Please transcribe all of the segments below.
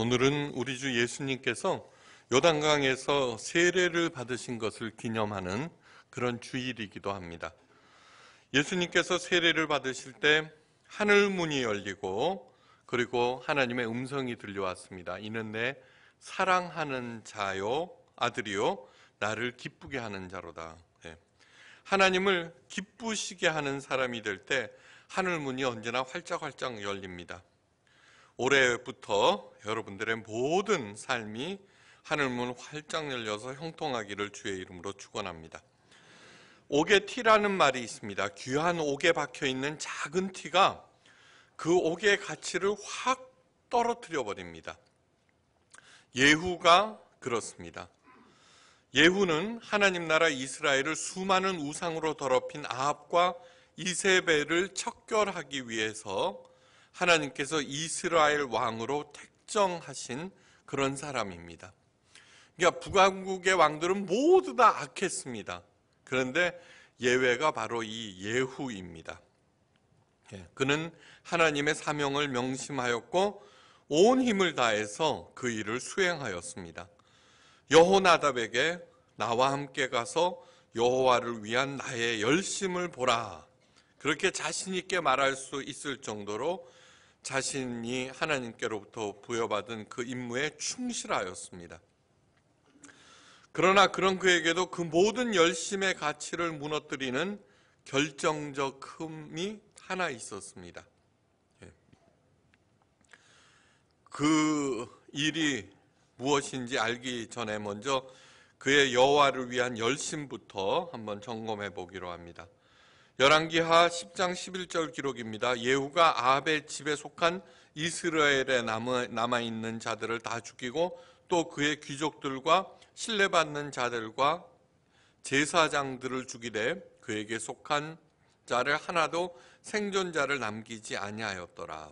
오늘은 우리 주 예수님께서 요단강에서 세례를 받으신 것을 기념하는 그런 주일이기도 합니다. 예수님께서 세례를 받으실 때 하늘 문이 열리고 그리고 하나님의 음성이 들려왔습니다. 이는 내 사랑하는 자요 아들이요 나를 기쁘게 하는 자로다. 예. 하나님을 기쁘시게 하는 사람이 될 때 하늘 문이 언제나 활짝활짝 열립니다. 올해부터 여러분들의 모든 삶이 하늘문 활짝 열려서 형통하기를 주의 이름으로 축원합니다. 옥에 티라는 말이 있습니다. 귀한 옥에 박혀 있는 작은 티가 그 옥의 가치를 확 떨어뜨려 버립니다. 예후가 그렇습니다. 예후는 하나님 나라 이스라엘을 수많은 우상으로 더럽힌 아합과 이세벨을 척결하기 위해서 하나님께서 이스라엘 왕으로 택정하신 그런 사람입니다. 그러니까 북왕국의 왕들은 모두 다 악했습니다. 그런데 예외가 바로 이 예후입니다. 예, 그는 하나님의 사명을 명심하였고 온 힘을 다해서 그 일을 수행하였습니다. 여호나답에게 나와 함께 가서 여호와를 위한 나의 열심을 보라. 그렇게 자신 있게 말할 수 있을 정도로 자신이 하나님께로부터 부여받은 그 임무에 충실하였습니다. 그러나 그런 그에게도 그 모든 열심의 가치를 무너뜨리는 결정적 흠이 하나 있었습니다. 예. 그 일이 무엇인지 알기 전에 먼저 그의 여호와를 위한 열심부터 한번 점검해 보기로 합니다. 열왕기하 10장 11절 기록입니다. 예후가 아합의 집에 속한 이스라엘에 남아 있는 자들을 다 죽이고 또 그의 귀족들과 신뢰받는 자들과 제사장들을 죽이되 그에게 속한 자를 하나도 생존자를 남기지 아니하였더라.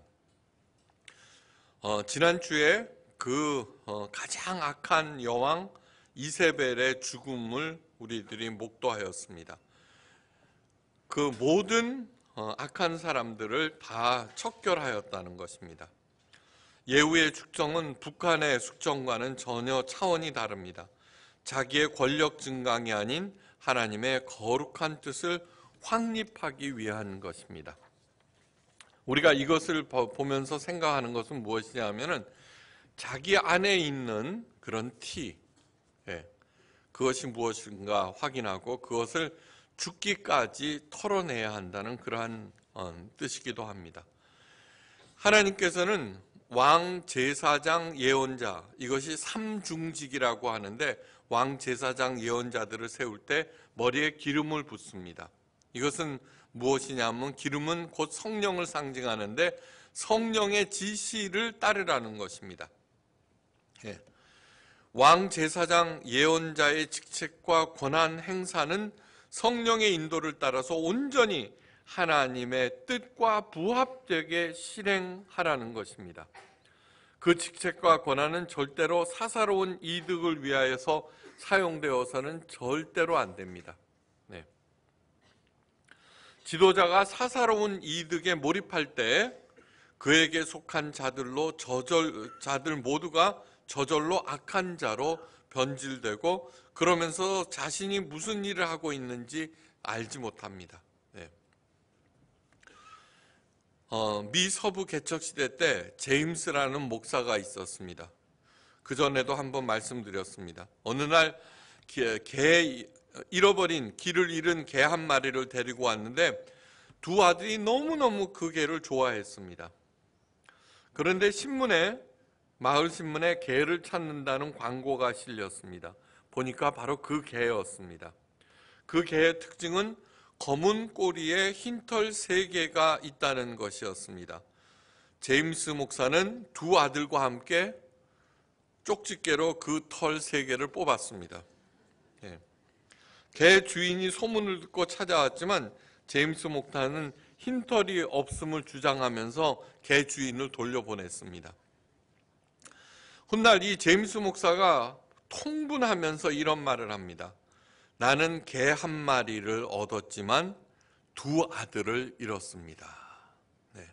어, 지난주에 그 어, 가장 악한 여왕 이세벨의 죽음을 우리들이 목도하였습니다. 그 모든 어, 악한 사람들을 다 척결하였다는 것입니다. 예후의 축정은 북한의 숙정과는 전혀 차원이 다릅니다. 자기의 권력 증강이 아닌 하나님의 거룩한 뜻을 확립하기 위한 것입니다. 우리가 이것을 보면서 생각하는 것은 무엇이냐 하면 자기 안에 있는 그런 티, 예, 그것이 무엇인가 확인하고 그것을 죽기까지 털어내야 한다는 그러한 어, 뜻이기도 합니다. 하나님께서는 왕 제사장 예언자 이것이 삼중직이라고 하는데 왕 제사장 예언자들을 세울 때 머리에 기름을 붓습니다. 이것은 무엇이냐면 기름은 곧 성령을 상징하는데 성령의 지시를 따르라는 것입니다. 예. 왕 제사장 예언자의 직책과 권한 행사는 성령의 인도를 따라서 온전히 하나님의 뜻과 부합되게 실행하라는 것입니다. 그 직책과 권한은 절대로 사사로운 이득을 위하여서 사용되어서는 절대로 안 됩니다. 네. 지도자가 사사로운 이득에 몰입할 때 그에게 속한 자들로 저절 자들 모두가 저절로 악한 자로 변질되고 그러면서 자신이 무슨 일을 하고 있는지 알지 못합니다. 네. 어, 미 서부 개척 시대 때 제임스라는 목사가 있었습니다. 그 전에도 한번 말씀드렸습니다. 어느 날 개, 개 잃어버린 길을 잃은 개 한 마리를 데리고 왔는데 두 아들이 너무너무 그 개를 좋아했습니다. 그런데 신문에 마을 신문에 개를 찾는다는 광고가 실렸습니다. 보니까 바로 그 개였습니다. 그 개의 특징은 검은 꼬리에 흰 털 세 개가 있다는 것이었습니다. 제임스 목사는 두 아들과 함께 쪽집게로 그 털 세 개를 뽑았습니다. 예. 개 주인이 소문을 듣고 찾아왔지만 제임스 목사는 흰털이 없음을 주장하면서 개 주인을 돌려보냈습니다. 훗날 이 제임스 목사가 통분하면서 이런 말을 합니다. 나는 개 한 마리를 얻었지만 두 아들을 잃었습니다. 네.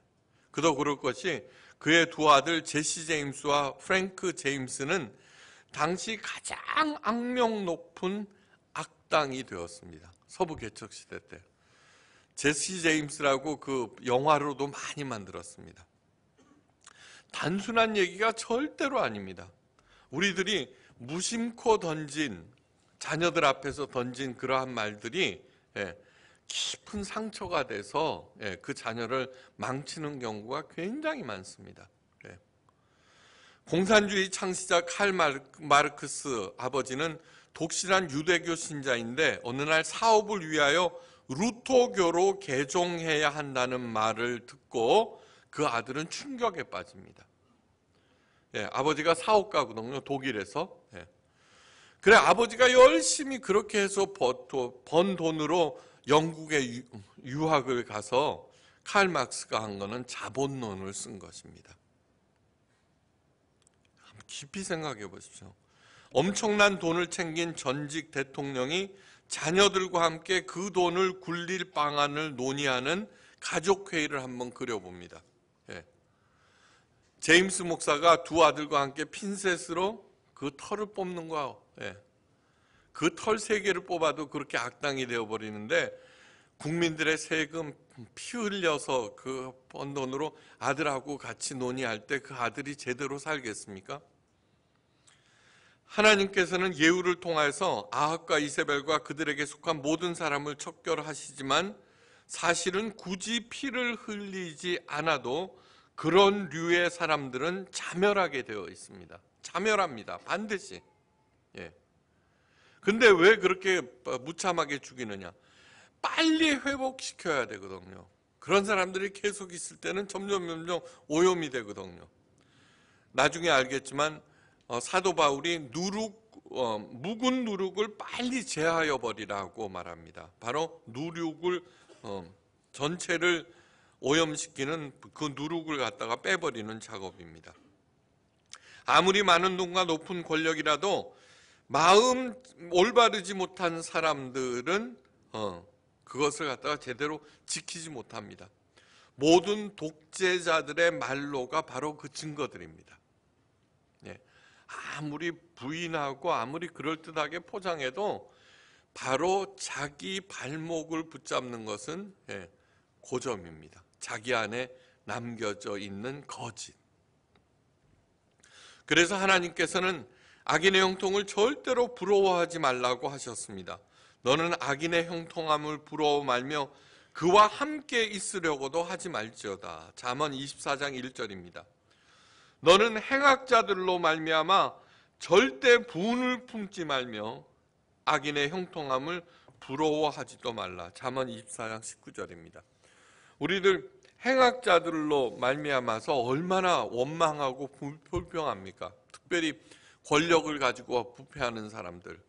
그도 그럴 것이 그의 두 아들 제시 제임스와 프랭크 제임스는 당시 가장 악명 높은 악당이 되었습니다. 서부 개척 시대 때. 제시 제임스라고 그 영화로도 많이 만들었습니다. 단순한 얘기가 절대로 아닙니다. 우리들이 무심코 던진 자녀들 앞에서 던진 그러한 말들이 예, 깊은 상처가 돼서 예, 그 자녀를 망치는 경우가 굉장히 많습니다. 예. 공산주의 창시자 칼 마르크스 아버지는 독실한 유대교 신자인데 어느 날 사업을 위하여 루토교로 개종해야 한다는 말을 듣고 그 아들은 충격에 빠집니다. 예, 아버지가 사업가거든요. 독일에서. 예. 그래 아버지가 열심히 그렇게 해서 번 돈으로 영국에 유학을 가서 칼 막스가 한 거는 자본론을 쓴 것입니다. 깊이 생각해 보십시오. 엄청난 돈을 챙긴 전직 대통령이 자녀들과 함께 그 돈을 굴릴 방안을 논의하는 가족회의를 한번 그려봅니다. 제임스 목사가 두 아들과 함께 핀셋으로 그 털을 뽑는 거예그털 세 개를 뽑아도 그렇게 악당이 되어 버리는데 국민들의 세금 피 흘려서 그번 돈으로 아들하고 같이 논의할 때 그 아들이 제대로 살겠습니까? 하나님께서는 예우를 통하서 아합과 이세벨과 그들에게 속한 모든 사람을 척결하시지만 사실은 굳이 피를 흘리지 않아도 그런 류의 사람들은 자멸하게 되어 있습니다. 자멸합니다. 반드시. 예. 근데 왜 그렇게 무참하게 죽이느냐? 빨리 회복시켜야 되거든요. 그런 사람들이 계속 있을 때는 점점 점점 오염이 되거든요. 나중에 알겠지만 어, 사도 바울이 누룩 어, 묵은 누룩을 빨리 제하여 버리라고 말합니다. 바로 누룩을 어, 전체를 오염시키는 그 누룩을 갖다가 빼버리는 작업입니다. 아무리 많은 돈과 높은 권력이라도 마음 올바르지 못한 사람들은 어, 그것을 갖다가 제대로 지키지 못합니다. 모든 독재자들의 말로가 바로 그 증거들입니다. 예, 아무리 부인하고 아무리 그럴듯하게 포장해도 바로 자기 발목을 붙잡는 것은 예, 고점입니다. 자기 안에 남겨져 있는 거짓. 그래서 하나님께서는 악인의 형통을 절대로 부러워하지 말라고 하셨습니다. 너는 악인의 형통함을 부러워 말며 그와 함께 있으려고도 하지 말지어다. 잠언 24장 1절입니다. 너는 행악자들로 말미암아 절대 분을 품지 말며 악인의 형통함을 부러워하지도 말라. 잠언 24장 19절입니다. 우리들 행악자들로 말미암아서 얼마나 원망하고 불평합니까? 특별히 권력을 가지고 부패하는 사람들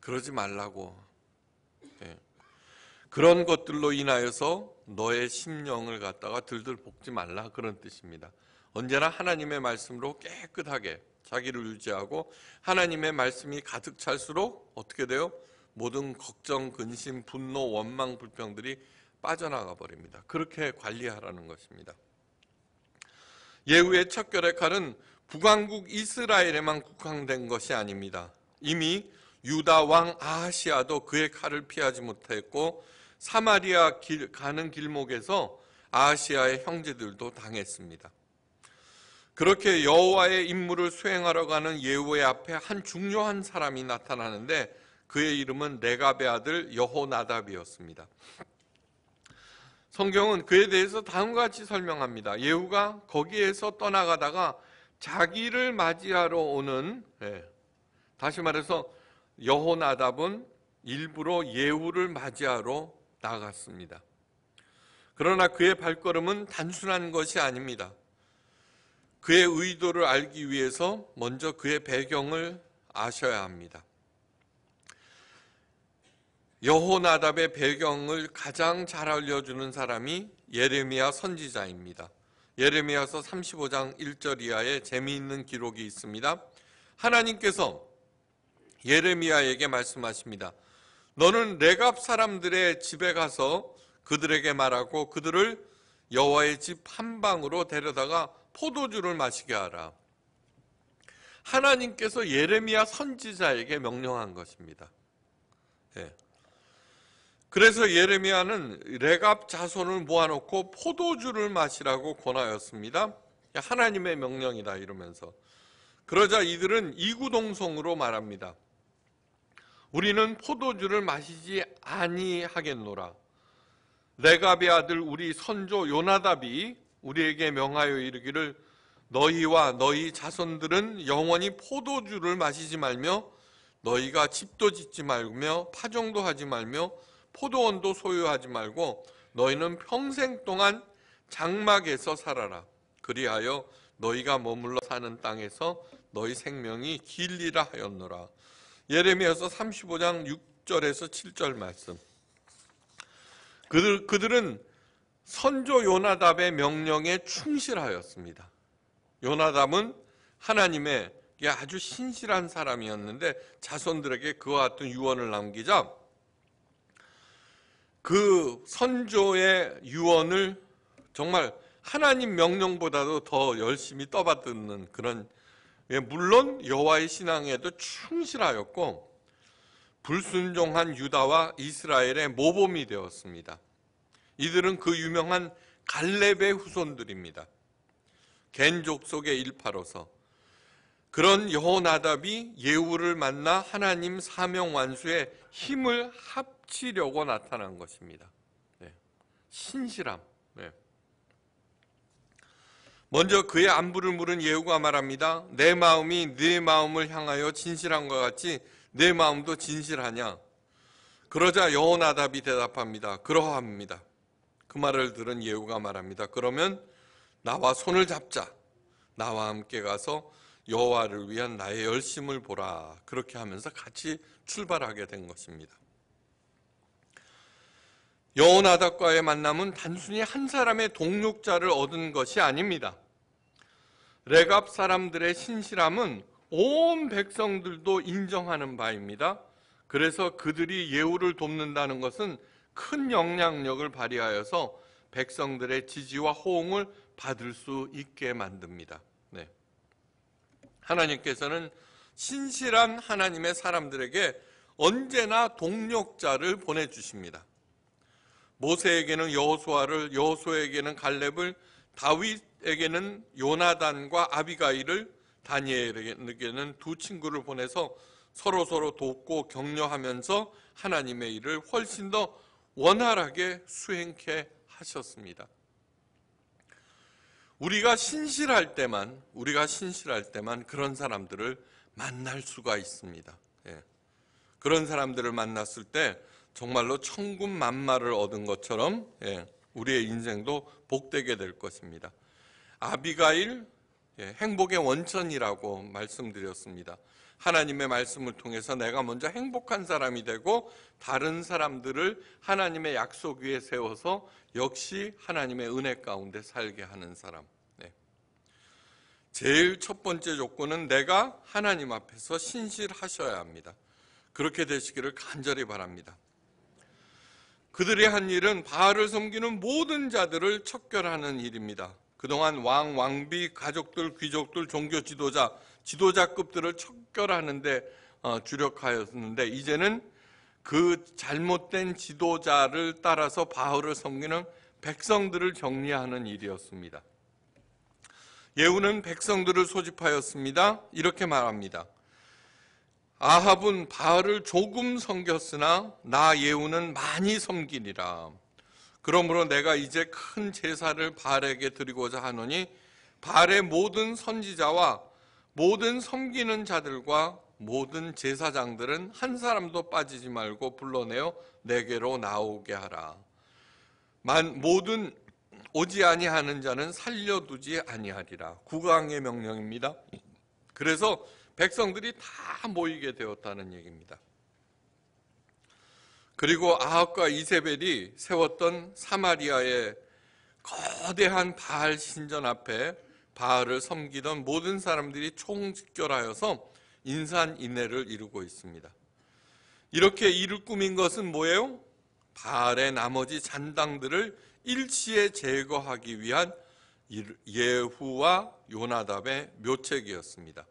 그러지 말라고 네. 그런 것들로 인하여서 너의 심령을 갖다가 들들 볶지 말라 그런 뜻입니다. 언제나 하나님의 말씀으로 깨끗하게 자기를 유지하고 하나님의 말씀이 가득 찰수록 어떻게 돼요? 모든 걱정, 근심, 분노, 원망, 불평들이 빠져나가 버립니다. 그렇게 관리하라는 것입니다. 예후의 척결의 칼은 북왕국 이스라엘에만 국한된 것이 아닙니다. 이미 유다 왕 아하시아도 그의 칼을 피하지 못했고 사마리아 길, 가는 길목에서 아하시아의 형제들도 당했습니다. 그렇게 여호와의 임무를 수행하러 가는 예후의 앞에 한 중요한 사람이 나타나는데 그의 이름은 네갑의 아들 여호나답이었습니다. 성경은 그에 대해서 다음과 같이 설명합니다. 예후가 거기에서 떠나가다가 자기를 맞이하러 오는 예, 다시 말해서 여호나답은 일부러 예후를 맞이하러 나갔습니다. 그러나 그의 발걸음은 단순한 것이 아닙니다. 그의 의도를 알기 위해서 먼저 그의 배경을 아셔야 합니다. 여호나답의 배경을 가장 잘 알려주는 사람이 예레미야 선지자입니다. 예레미야서 35장 1절 이하에 재미있는 기록이 있습니다. 하나님께서 예레미야에게 말씀하십니다. 너는 레갑 사람들의 집에 가서 그들에게 말하고 그들을 여호와의 집 한 방으로 데려다가 포도주를 마시게 하라. 하나님께서 예레미야 선지자에게 명령한 것입니다. 예. 그래서 예레미야는 레갑 자손을 모아놓고 포도주를 마시라고 권하였습니다. 하나님의 명령이다 이러면서 그러자 이들은 이구동성으로 말합니다. 우리는 포도주를 마시지 아니하겠노라. 레갑의 아들 우리 선조 요나답이 우리에게 명하여 이르기를 너희와 너희 자손들은 영원히 포도주를 마시지 말며 너희가 집도 짓지 말며 파종도 하지 말며 포도원도 소유하지 말고 너희는 평생 동안 장막에서 살아라. 그리하여 너희가 머물러 사는 땅에서 너희 생명이 길리라 하였노라. 예레미야서 35장 6절에서 7절 말씀. 그들 그들은 선조 요나답의 명령에 충실하였습니다. 요나답은 하나님의 아주 신실한 사람이었는데 자손들에게 그와 같은 유언을 남기자 그 선조의 유언을 정말 하나님 명령보다도 더 열심히 떠받드는 그런 예, 물론 여호와의 신앙에도 충실하였고 불순종한 유다와 이스라엘의 모범이 되었습니다. 이들은 그 유명한 갈렙의 후손들입니다. 겐족 속의 일파로서 그런 여호나답이 예우를 만나 하나님 사명 완수에 힘을 합치려고 나타난 것입니다. 네. 신실함. 네. 먼저 그의 안부를 물은 예후가 말합니다. 내 마음이 네 마음을 향하여 진실한 것 같이 내 마음도 진실하냐? 그러자 여호나답이 대답합니다. 그러합니다. 그 말을 들은 예후가 말합니다. 그러면 나와 손을 잡자. 나와 함께 가서 여호와를 위한 나의 열심을 보라 그렇게 하면서 같이 출발하게 된 것입니다. 여호나답과의 만남은 단순히 한 사람의 동력자를 얻은 것이 아닙니다. 레갑 사람들의 신실함은 온 백성들도 인정하는 바입니다. 그래서 그들이 예우를 돕는다는 것은 큰 영향력을 발휘하여서 백성들의 지지와 호응을 받을 수 있게 만듭니다. 네. 하나님께서는 신실한 하나님의 사람들에게 언제나 동력자를 보내주십니다. 모세에게는 여호수아를, 여호수에게는 갈렙을, 다윗에게는 요나단과 아비가일을, 다니엘에게는 두 친구를 보내서 서로 서로 돕고 격려하면서 하나님의 일을 훨씬 더 원활하게 수행케 하셨습니다. 우리가 신실할 때만 우리가 신실할 때만 그런 사람들을 만날 수가 있습니다. 예. 그런 사람들을 만났을 때 정말로 천군만마를 얻은 것처럼 예. 우리의 인생도 복되게 될 것입니다. 아비가일 예. 행복의 원천이라고 말씀드렸습니다. 하나님의 말씀을 통해서 내가 먼저 행복한 사람이 되고 다른 사람들을 하나님의 약속 위에 세워서 역시 하나님의 은혜 가운데 살게 하는 사람. 네. 제일 첫 번째 조건은 내가 하나님 앞에서 신실하셔야 합니다. 그렇게 되시기를 간절히 바랍니다. 그들이 한 일은 바알을 섬기는 모든 자들을 척결하는 일입니다. 그동안 왕, 왕비, 가족들, 귀족들, 종교 지도자 지도자급들을 척결하는데 어, 주력하였는데 이제는 그 잘못된 지도자를 따라서 바울을 섬기는 백성들을 정리하는 일이었습니다. 예후는 백성들을 소집하였습니다. 이렇게 말합니다. 아합은 바알을 조금 섬겼으나 나 예후는 많이 섬기니라. 그러므로 내가 이제 큰 제사를 바알에게 드리고자 하노니 바알의 모든 선지자와 모든 섬기는 자들과 모든 제사장들은 한 사람도 빠지지 말고 불러내어 내게로 나오게 하라. 만 모든 오지 아니하는 자는 살려두지 아니하리라. 국왕의 명령입니다. 그래서 백성들이 다 모이게 되었다는 얘기입니다. 그리고 아합과 이세벨이 세웠던 사마리아의 거대한 바알 신전 앞에 바알을 섬기던 모든 사람들이 총집결하여서 인산인해를 이루고 있습니다. 이렇게 이룰 꿈인 것은 뭐예요? 바알의 나머지 잔당들을 일시에 제거하기 위한 예후와 요나답의 묘책이었습니다.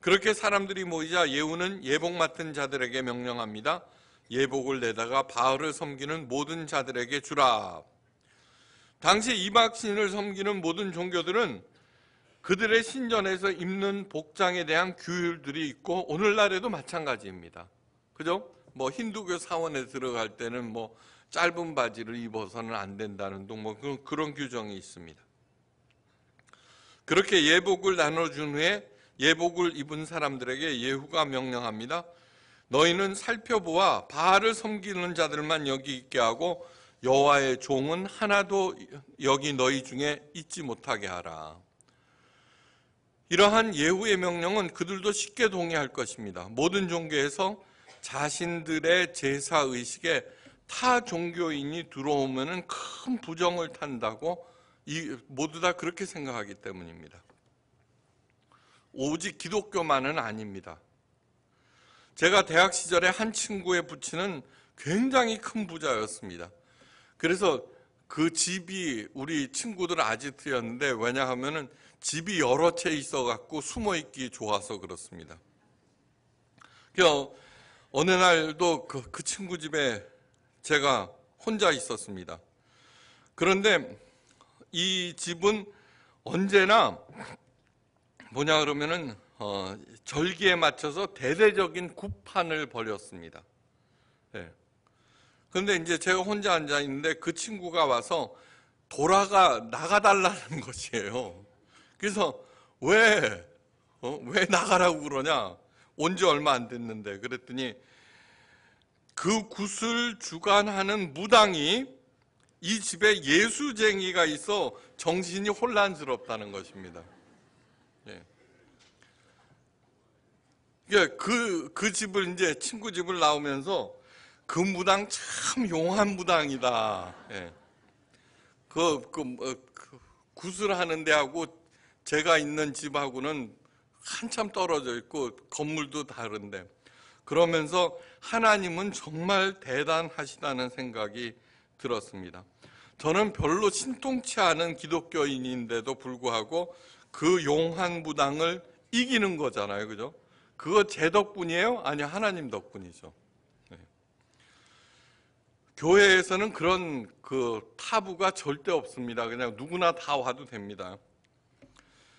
그렇게 사람들이 모이자 예후는 예복 맡은 자들에게 명령합니다. 예복을 내다가 바알을 섬기는 모든 자들에게 주라. 당시 이박신을 섬기는 모든 종교들은 그들의 신전에서 입는 복장에 대한 규율들이 있고 오늘날에도 마찬가지입니다. 그죠? 뭐 힌두교 사원에 들어갈 때는 뭐 짧은 바지를 입어서는 안 된다는 등뭐 그런, 그런 규정이 있습니다. 그렇게 예복을 나눠준 후에 예복을 입은 사람들에게 예후가 명령합니다. 너희는 살펴보아 바알을 섬기는 자들만 여기 있게 하고 여호와의 종은 하나도 여기 너희 중에 있지 못하게 하라. 이러한 예후의 명령은 그들도 쉽게 동의할 것입니다. 모든 종교에서 자신들의 제사 의식에 타 종교인이 들어오면큰 부정을 탄다고 모두 다 그렇게 생각하기 때문입니다. 오직 기독교만은 아닙니다. 제가 대학 시절에 한 친구의 부친은 굉장히 큰 부자였습니다. 그래서 그 집이 우리 친구들 아지트였는데 왜냐하면은 집이 여러 채 있어갖고 숨어 있기 좋아서 그렇습니다. 어느 날도 그, 그 친구 집에 제가 혼자 있었습니다. 그런데 이 집은 언제나 뭐냐 그러면은 어, 절기에 맞춰서 대대적인 구판을 벌였습니다. 네. 근데 이제 제가 혼자 앉아 있는데 그 친구가 와서 돌아가 나가달라는 것이에요. 그래서 왜, 어? 왜 나가라고 그러냐? 온 지 얼마 안 됐는데. 그랬더니 그 구슬 주관하는 무당이 이 집에 예수쟁이가 있어 정신이 혼란스럽다는 것입니다. 예. 그러니까 그, 그 집을 이제 친구 집을 나오면서 그 무당 참 용한 무당이다. 예. 그, 그, 뭐, 그, 구슬하는 데하고 제가 있는 집하고는 한참 떨어져 있고 건물도 다른데 그러면서 하나님은 정말 대단하시다는 생각이 들었습니다. 저는 별로 신통치 않은 기독교인인데도 불구하고 그 용한 무당을 이기는 거잖아요. 그죠? 그거 제 덕분이에요? 아니, 하나님 덕분이죠. 교회에서는 그런 그 타부가 절대 없습니다. 그냥 누구나 다 와도 됩니다.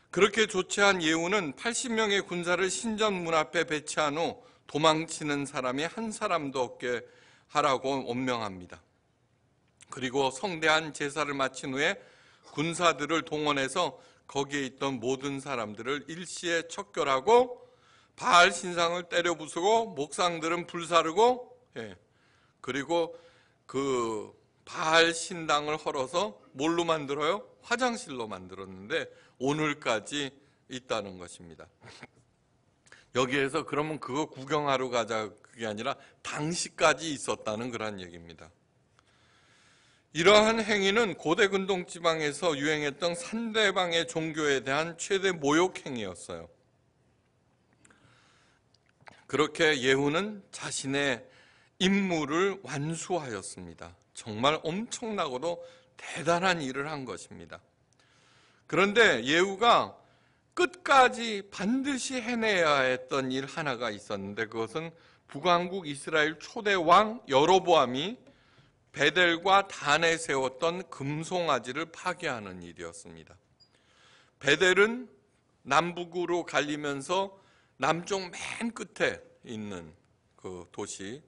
그렇게 조치한 예우는 80명의 군사를 신전 문 앞에 배치한 후 도망치는 사람이 한 사람도 없게 하라고 원명합니다. 그리고 성대한 제사를 마친 후에 군사들을 동원해서 거기에 있던 모든 사람들을 일시에 척결하고 바 신상을 때려 부수고 목상들은 불사르고 예, 그리고 그발 신당을 헐어서 뭘로 만들어요? 화장실로 만들었는데 오늘까지 있다는 것입니다. 여기에서 그러면 그거 구경하러 가자 그게 아니라 당시까지 있었다는 그런 얘기입니다. 이러한 행위는 고대 근동 지방에서 유행했던 산대방의 종교에 대한 최대 모욕 행위였어요. 그렇게 예후는 자신의 임무를 완수하였습니다. 정말 엄청나고도 대단한 일을 한 것입니다. 그런데 예후가 끝까지 반드시 해내야 했던 일 하나가 있었는데 그것은 북왕국 이스라엘 초대 왕 여로보암이 베델과 단에 세웠던 금송아지를 파괴하는 일이었습니다. 베델은 남북으로 갈리면서 남쪽 맨 끝에 있는 그 도시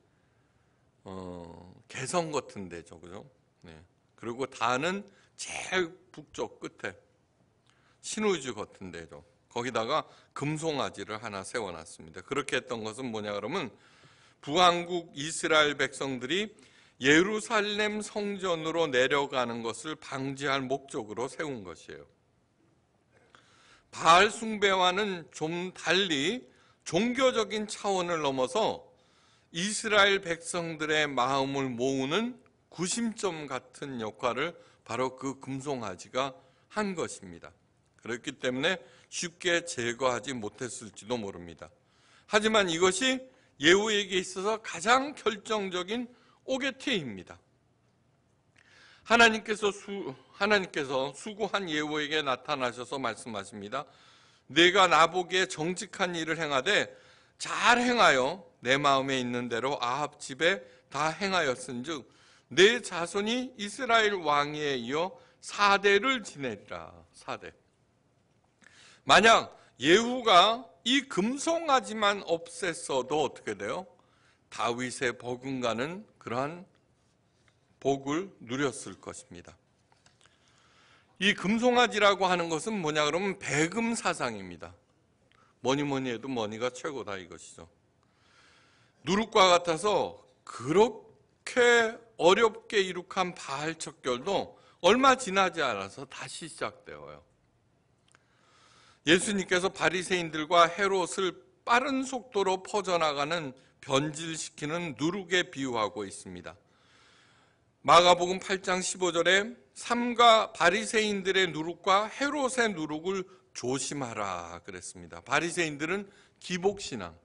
어, 개성 같은 데죠, 그죠? 네. 그리고 다는 제일 북쪽 끝에 신우주 같은 데죠. 거기다가 금송아지를 하나 세워놨습니다. 그렇게 했던 것은 뭐냐 그러면 부왕국 이스라엘 백성들이 예루살렘 성전으로 내려가는 것을 방지할 목적으로 세운 것이에요. 바알 숭배와는 좀 달리 종교적인 차원을 넘어서 이스라엘 백성들의 마음을 모으는 구심점 같은 역할을 바로 그 금송아지가 한 것입니다. 그렇기 때문에 쉽게 제거하지 못했을지도 모릅니다. 하지만 이것이 예후에게 있어서 가장 결정적인 오게티입니다. 하나님께서 수, 하나님께서 수고한 예후에게 나타나셔서 말씀하십니다. 내가 나보기에 정직한 일을 행하되 잘 행하여 내 마음에 있는 대로 아합 집에 다 행하였은즉 내 자손이 이스라엘 왕에 이어 사대를 지내리라 사대 만약 예후가 이 금송아지만 없앴어도 어떻게 돼요? 다윗의 버금가는 그러한 복을 누렸을 것입니다. 이 금송아지라고 하는 것은 뭐냐 그러면 배금 사상입니다. 뭐니 뭐니 해도 머니가 최고다 이것이죠. 누룩과 같아서 그렇게 어렵게 이룩한 바알 척결도 얼마 지나지 않아서 다시 시작되어요. 예수님께서 바리새인들과 헤롯을 빠른 속도로 퍼져나가는 변질시키는 누룩에 비유하고 있습니다. 마가복음 8장 15절에 삼가 바리새인들의 누룩과 헤롯의 누룩을 조심하라 그랬습니다. 바리새인들은 기복 신앙.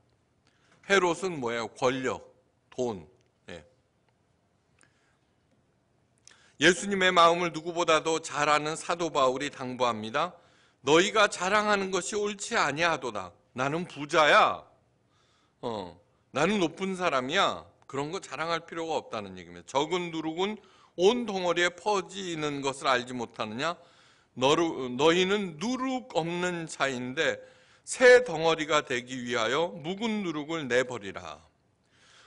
헤롯은 뭐예요? 권력, 돈. 예. 예수님의 마음을 누구보다도 잘 아는 사도 바울이 당부합니다. 너희가 자랑하는 것이 옳지 아니하도다. 나는 부자야. 어, 나는 높은 사람이야. 그런 거 자랑할 필요가 없다는 얘기입니다. 적은 누룩은 온 덩어리에 퍼지는 것을 알지 못하느냐? 너희는 누룩 없는 자인데 새 덩어리가 되기 위하여 묵은 누룩을 내버리라.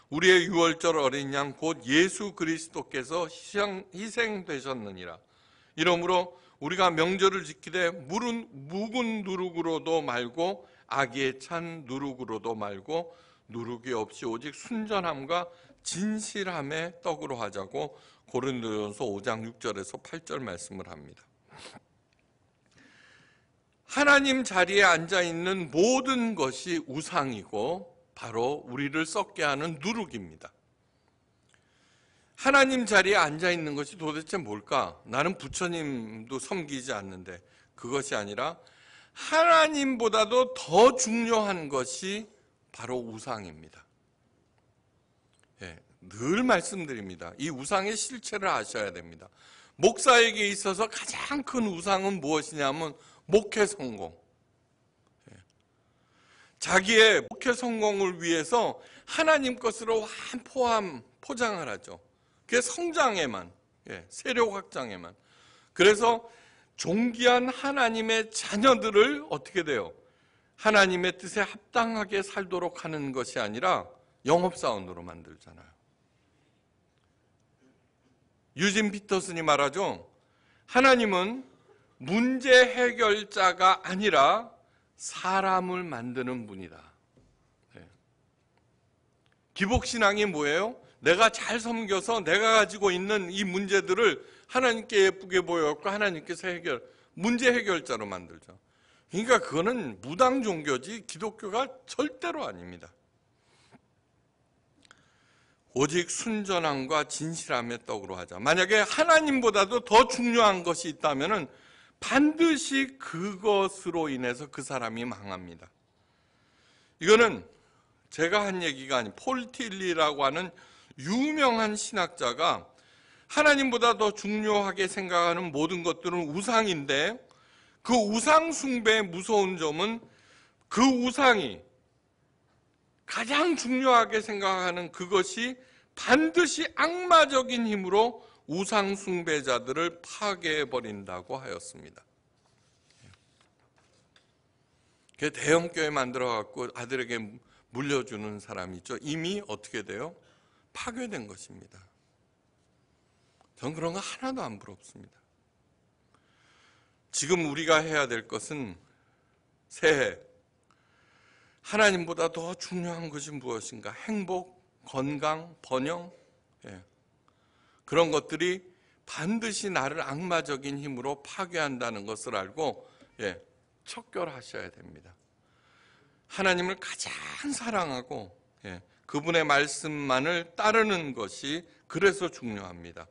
우리의 유월절 어린 양 곧 예수 그리스도께서 희생되셨느니라. 이러므로 우리가 명절을 지키되 물은 묵은 누룩으로도 말고 아기에 찬 누룩으로도 말고 누룩이 없이 오직 순전함과 진실함의 떡으로 하자고 고린도전서 5장 6절에서 8절 말씀을 합니다. 하나님 자리에 앉아 있는 모든 것이 우상이고 바로 우리를 썩게 하는 누룩입니다. 하나님 자리에 앉아 있는 것이 도대체 뭘까? 나는 부처님도 섬기지 않는데 그것이 아니라 하나님보다도 더 중요한 것이 바로 우상입니다. 예, 늘 말씀드립니다. 이 우상의 실체를 아셔야 됩니다. 목사에게 있어서 가장 큰 우상은 무엇이냐면 목회 성공. 예. 자기의 목회 성공을 위해서 하나님 것으로 포함 포장을 하죠. 그게 성장에만, 예, 세력 확장에만. 그래서 종기한 하나님의 자녀들을 어떻게 돼요? 하나님의 뜻에 합당하게 살도록 하는 것이 아니라 영업사원으로 만들잖아요. 유진 피터슨이 말하죠. 하나님은 문제 해결자가 아니라 사람을 만드는 분이다. 네. 기복신앙이 뭐예요? 내가 잘 섬겨서 내가 가지고 있는 이 문제들을 하나님께 예쁘게 보여갖고 하나님께서 해결, 문제 해결자로 만들죠. 그러니까 그거는 무당 종교지 기독교가 절대로 아닙니다. 오직 순전함과 진실함의 떡으로 하자. 만약에 하나님보다도 더 중요한 것이 있다면은 반드시 그것으로 인해서 그 사람이 망합니다. 이거는 제가 한 얘기가 아닌 폴틸리라고 하는 유명한 신학자가 하나님보다 더 중요하게 생각하는 모든 것들은 우상인데 그 우상 숭배의 무서운 점은 그 우상이 가장 중요하게 생각하는 그것이 반드시 악마적인 힘으로 우상숭배자들을 파괴해버린다고 하였습니다. 대형교회 만들어갖고 아들에게 물려주는 사람이죠. 이미 어떻게 돼요? 파괴된 것입니다. 전 그런 거 하나도 안 부럽습니다. 지금 우리가 해야 될 것은 새해. 하나님보다 더 중요한 것이 무엇인가? 행복, 건강, 번영. 예. 그런 것들이 반드시 나를 악마적인 힘으로 파괴한다는 것을 알고 예, 척결하셔야 됩니다. 하나님을 가장 사랑하고 예, 그분의 말씀만을 따르는 것이 그래서 중요합니다.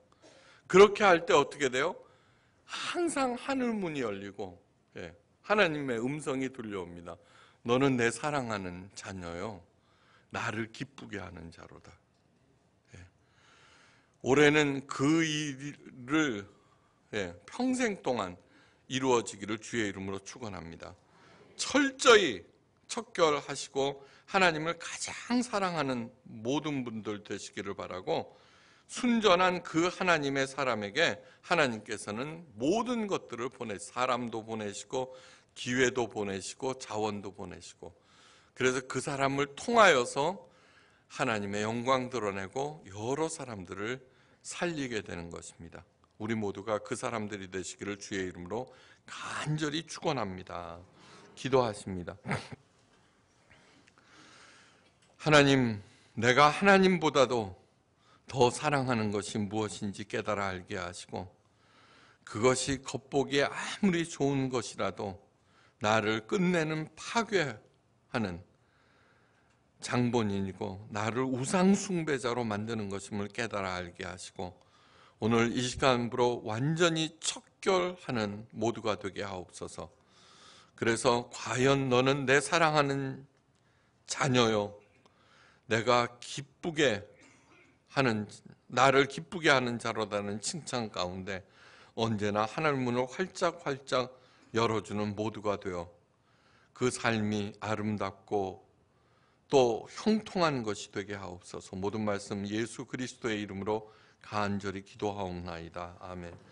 그렇게 할 때 어떻게 돼요? 항상 하늘 문이 열리고 예, 하나님의 음성이 들려옵니다. 너는 내 사랑하는 자녀요. 나를 기쁘게 하는 자로다. 올해는 그 일을 예, 평생 동안 이루어지기를 주의 이름으로 축원합니다. 철저히 척결하시고 하나님을 가장 사랑하는 모든 분들 되시기를 바라고 순전한 그 하나님의 사람에게 하나님께서는 모든 것들을 보내 사람도 보내시고 기회도 보내시고 자원도 보내시고 그래서 그 사람을 통하여서 하나님의 영광 드러내고 여러 사람들을 살리게 되는 것입니다. 우리 모두가 그 사람들이 되시기를 주의 이름으로 간절히 축원합니다. 기도하십니다. 하나님, 내가 하나님보다도 더 사랑하는 것이 무엇인지 깨달아 알게 하시고 그것이 겉보기에 아무리 좋은 것이라도 나를 끝내는 파괴하는 장본인이고 나를 우상숭배자로 만드는 것임을 깨달아 알게 하시고 오늘 이 시간부로 완전히 척결하는 모두가 되게 하옵소서 그래서 과연 너는 내 사랑하는 자녀요 내가 기쁘게 하는 나를 기쁘게 하는 자로다는 칭찬 가운데 언제나 하늘 문을 활짝활짝 활짝 열어주는 모두가 되어 그 삶이 아름답고 또 형통한 것이 되게 하옵소서 모든 말씀 예수 그리스도의 이름으로 간절히 기도하옵나이다. 아멘.